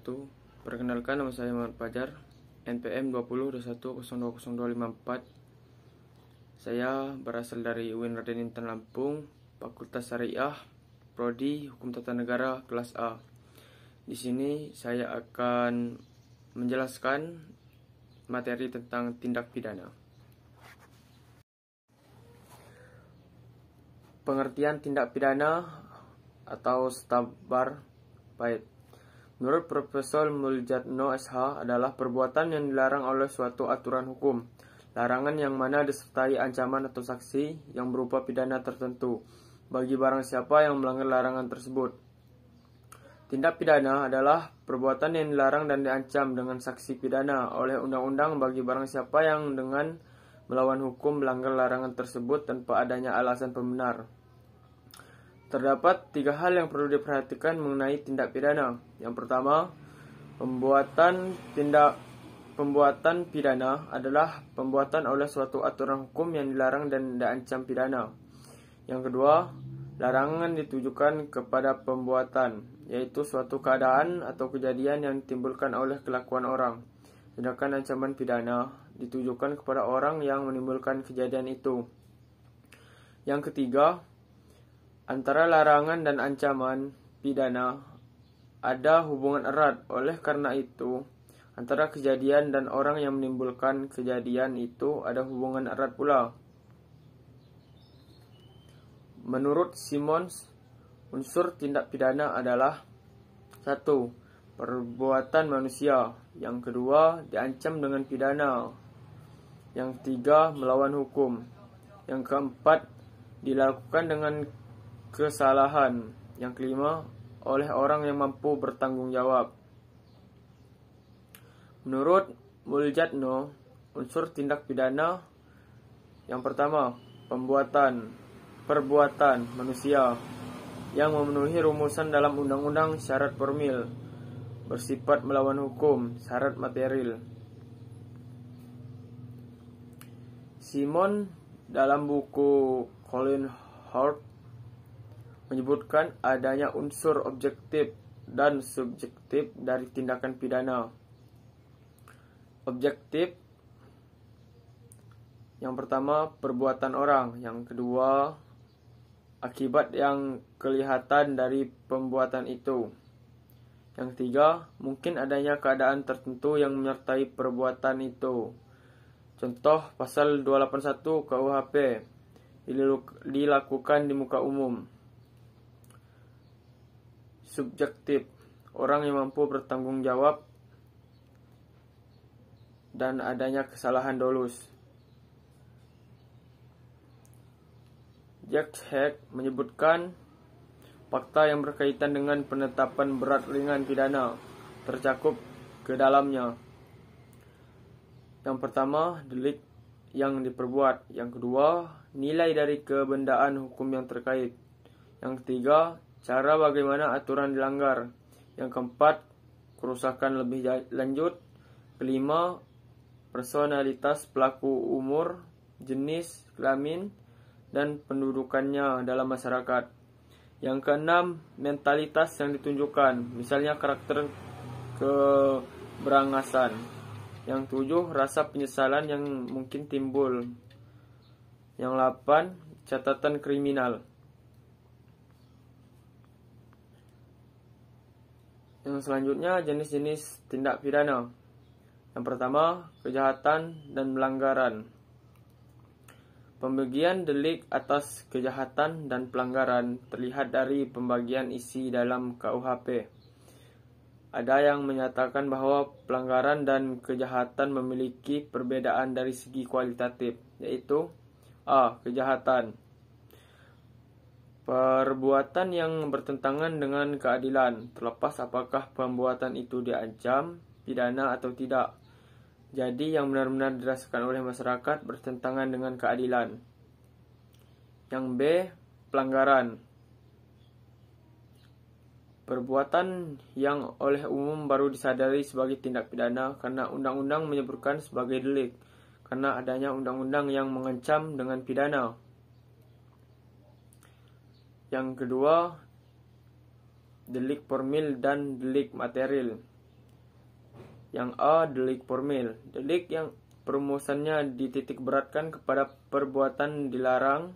wabarakatuh. Perkenalkan nama saya Muhammad Pajar, NPM 2021020254. Saya berasal dari UIN Raden Intan Lampung, Fakultas Syariah, Prodi Hukum Tata Negara kelas A. Di sini saya akan menjelaskan materi tentang tindak pidana. Pengertian tindak pidana atau stabar baik Menurut Profesor Muljatno SH adalah perbuatan yang dilarang oleh suatu aturan hukum, larangan yang mana disertai ancaman atau saksi yang berupa pidana tertentu bagi barang siapa yang melanggar larangan tersebut. Tindak pidana adalah perbuatan yang dilarang dan diancam dengan saksi pidana oleh undang-undang bagi barang siapa yang dengan melawan hukum melanggar larangan tersebut tanpa adanya alasan pembenar. Terdapat tiga hal yang perlu diperhatikan mengenai tindak pidana. Yang pertama, pembuatan tindak pembuatan pidana adalah pembuatan oleh suatu aturan hukum yang dilarang dan diancam pidana. Yang kedua, larangan ditujukan kepada pembuatan, yaitu suatu keadaan atau kejadian yang ditimbulkan oleh kelakuan orang. Sedangkan ancaman pidana ditujukan kepada orang yang menimbulkan kejadian itu. Yang ketiga, Antara larangan dan ancaman pidana ada hubungan erat. Oleh karena itu, antara kejadian dan orang yang menimbulkan kejadian itu ada hubungan erat pula. Menurut Simons, unsur tindak pidana adalah satu perbuatan manusia, yang kedua diancam dengan pidana, yang ketiga melawan hukum, yang keempat dilakukan dengan kesalahan. Yang kelima, oleh orang yang mampu bertanggung jawab. Menurut Muljatno, unsur tindak pidana yang pertama, pembuatan perbuatan manusia yang memenuhi rumusan dalam undang-undang syarat formil bersifat melawan hukum syarat material. Simon dalam buku Colin Hart menyebutkan adanya unsur objektif dan subjektif dari tindakan pidana. Objektif yang pertama perbuatan orang, yang kedua akibat yang kelihatan dari pembuatan itu. Yang ketiga, mungkin adanya keadaan tertentu yang menyertai perbuatan itu. Contoh pasal 281 KUHP dilakukan di muka umum subjektif, orang yang mampu bertanggung jawab dan adanya kesalahan dolus. Jack Heck menyebutkan fakta yang berkaitan dengan penetapan berat ringan pidana tercakup ke dalamnya. Yang pertama, delik yang diperbuat. Yang kedua, nilai dari kebendaan hukum yang terkait. Yang ketiga, cara bagaimana aturan dilanggar. Yang keempat, kerusakan lebih lanjut. Kelima, personalitas pelaku umur, jenis, kelamin, dan pendudukannya dalam masyarakat. Yang keenam, mentalitas yang ditunjukkan, misalnya karakter keberangasan. Yang tujuh, rasa penyesalan yang mungkin timbul. Yang delapan, catatan kriminal. Yang selanjutnya jenis-jenis tindak pidana. Yang pertama, kejahatan dan pelanggaran. Pembagian delik atas kejahatan dan pelanggaran terlihat dari pembagian isi dalam KUHP. Ada yang menyatakan bahwa pelanggaran dan kejahatan memiliki perbedaan dari segi kualitatif, yaitu A. Kejahatan Perbuatan yang bertentangan dengan keadilan, terlepas apakah pembuatan itu diancam, pidana atau tidak. Jadi yang benar-benar dirasakan oleh masyarakat bertentangan dengan keadilan. Yang B, pelanggaran. Perbuatan yang oleh umum baru disadari sebagai tindak pidana karena undang-undang menyebutkan sebagai delik, karena adanya undang-undang yang mengancam dengan pidana yang kedua delik formil dan delik material. Yang A delik formil, delik yang perumusannya dititik beratkan kepada perbuatan dilarang.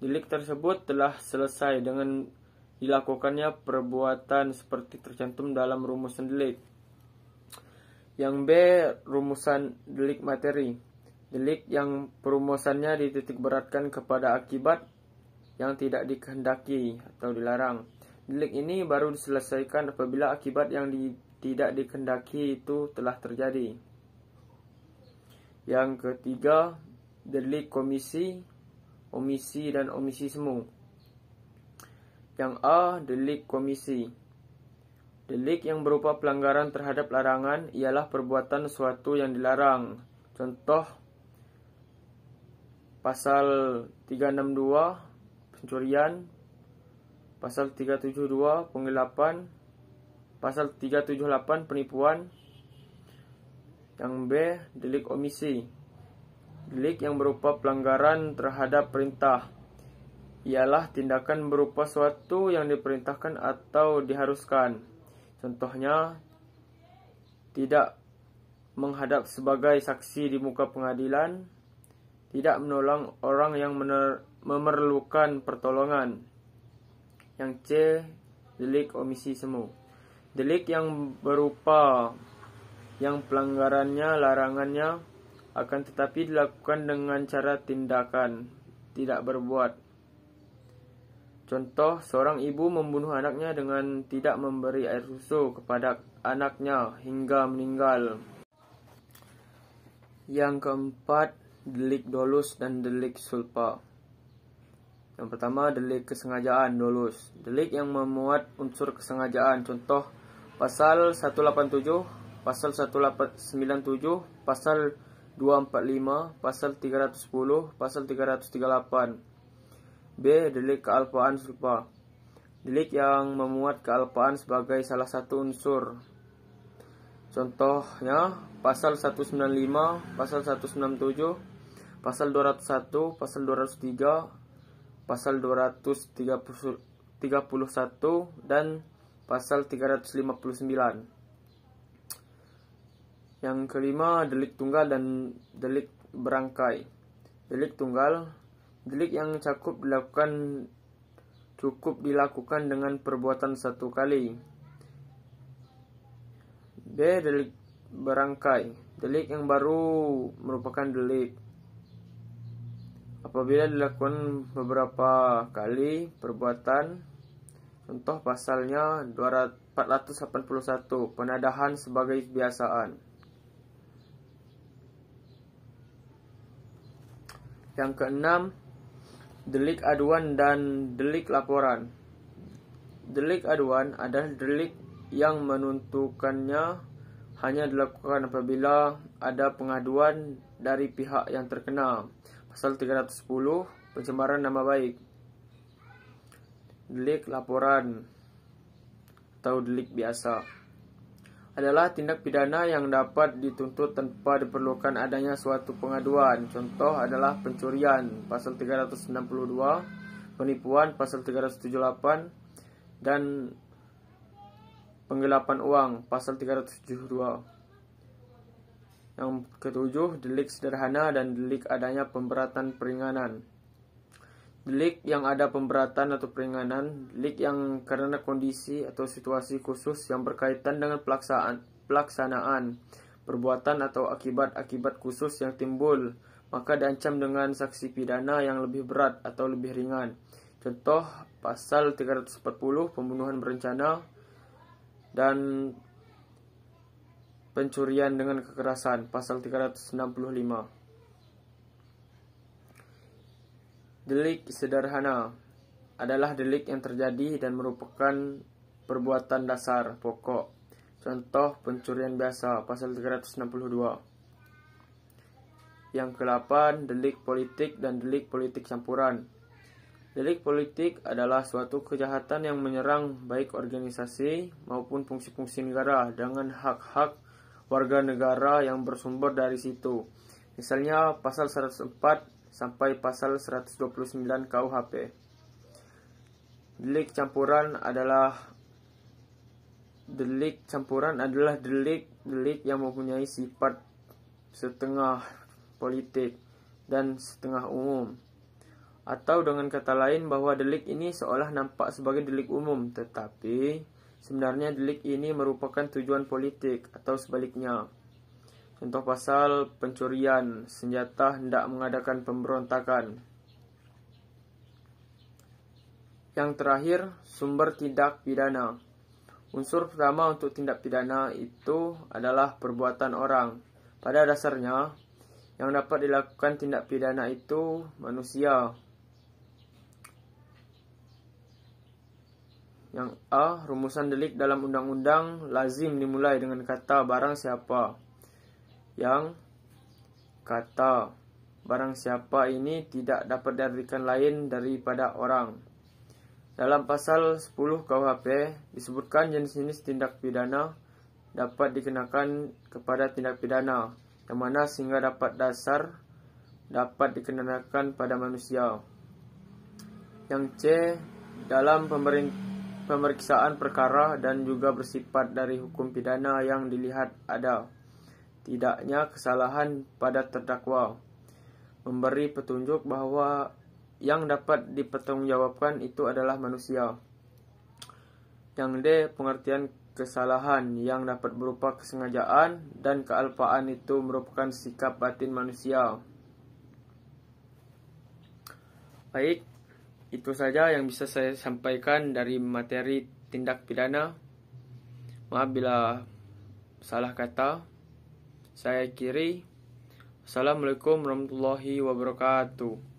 Delik tersebut telah selesai dengan dilakukannya perbuatan seperti tercantum dalam rumusan delik. Yang B rumusan delik materi. Delik yang perumusannya dititik beratkan kepada akibat yang tidak dikehendaki atau dilarang. Delik ini baru diselesaikan apabila akibat yang di, tidak dikehendaki itu telah terjadi. Yang ketiga, delik komisi, omisi dan omisisme. Yang A, delik komisi. Delik yang berupa pelanggaran terhadap larangan ialah perbuatan suatu yang dilarang. Contoh pasal 362 pencurian, pasal 372 penggelapan, pasal 378 penipuan. Yang B delik omisi. Delik yang berupa pelanggaran terhadap perintah ialah tindakan berupa suatu yang diperintahkan atau diharuskan. Contohnya tidak menghadap sebagai saksi di muka pengadilan, tidak menolong orang yang mener memerlukan pertolongan. Yang C, delik omisi semu. Delik yang berupa yang pelanggarannya larangannya akan tetapi dilakukan dengan cara tindakan tidak berbuat. Contoh, seorang ibu membunuh anaknya dengan tidak memberi air susu kepada anaknya hingga meninggal. Yang keempat, delik dolus dan delik sulpa. Yang pertama delik kesengajaan dolus. Delik yang memuat unsur kesengajaan. Contoh pasal 187, pasal 1897 pasal 245, pasal 310, pasal 338. B. Delik kealpaan serupa. Delik yang memuat kealpaan sebagai salah satu unsur. Contohnya pasal 195, pasal 197, pasal 201, pasal 203, pasal 231 dan pasal 359. Yang kelima, delik tunggal dan delik berangkai. Delik tunggal, delik yang cakup dilakukan cukup dilakukan dengan perbuatan satu kali. B. Delik berangkai. Delik yang baru merupakan delik apabila dilakukan beberapa kali perbuatan contoh pasalnya 481 penadahan sebagai kebiasaan yang keenam delik aduan dan delik laporan delik aduan adalah delik yang menentukannya hanya dilakukan apabila ada pengaduan dari pihak yang terkenal Pasal 310 pencemaran nama baik. Delik laporan atau delik biasa adalah tindak pidana yang dapat dituntut tanpa diperlukan adanya suatu pengaduan. Contoh adalah pencurian pasal 362, penipuan pasal 378 dan penggelapan uang pasal 372. Yang ketujuh, delik sederhana dan delik adanya pemberatan peringanan. Delik yang ada pemberatan atau peringanan, delik yang karena kondisi atau situasi khusus yang berkaitan dengan pelaksanaan, pelaksanaan perbuatan atau akibat-akibat khusus yang timbul, maka diancam dengan saksi pidana yang lebih berat atau lebih ringan. Contoh pasal 340 pembunuhan berencana dan pencurian dengan kekerasan pasal 365 delik sederhana adalah delik yang terjadi dan merupakan perbuatan dasar pokok contoh pencurian biasa pasal 362 yang ke-8 delik politik dan delik politik campuran Delik politik adalah suatu kejahatan yang menyerang baik organisasi maupun fungsi-fungsi negara dengan hak-hak warga negara yang bersumber dari situ. Misalnya pasal 104 sampai pasal 129 KUHP. Delik campuran adalah delik campuran adalah delik-delik yang mempunyai sifat setengah politik dan setengah umum. Atau dengan kata lain bahwa delik ini seolah nampak sebagai delik umum tetapi Sebenarnya delik ini merupakan tujuan politik atau sebaliknya. Contoh pasal pencurian senjata hendak mengadakan pemberontakan. Yang terakhir, sumber tindak pidana. Unsur pertama untuk tindak pidana itu adalah perbuatan orang. Pada dasarnya, yang dapat dilakukan tindak pidana itu manusia, Yang A. Rumusan delik dalam undang-undang lazim dimulai dengan kata barang siapa. Yang kata barang siapa ini tidak dapat diartikan lain daripada orang. Dalam pasal 10 KUHP disebutkan jenis-jenis tindak pidana dapat dikenakan kepada tindak pidana yang mana sehingga dapat dasar dapat dikenakan pada manusia. Yang C dalam pemerintah pemeriksaan perkara dan juga bersifat dari hukum pidana yang dilihat ada tidaknya kesalahan pada terdakwa memberi petunjuk bahwa yang dapat dipertanggungjawabkan itu adalah manusia yang D pengertian kesalahan yang dapat berupa kesengajaan dan kealpaan itu merupakan sikap batin manusia baik itu saja yang bisa saya sampaikan dari materi tindak pidana. Maaf bila salah kata. Saya kiri. Assalamualaikum warahmatullahi wabarakatuh.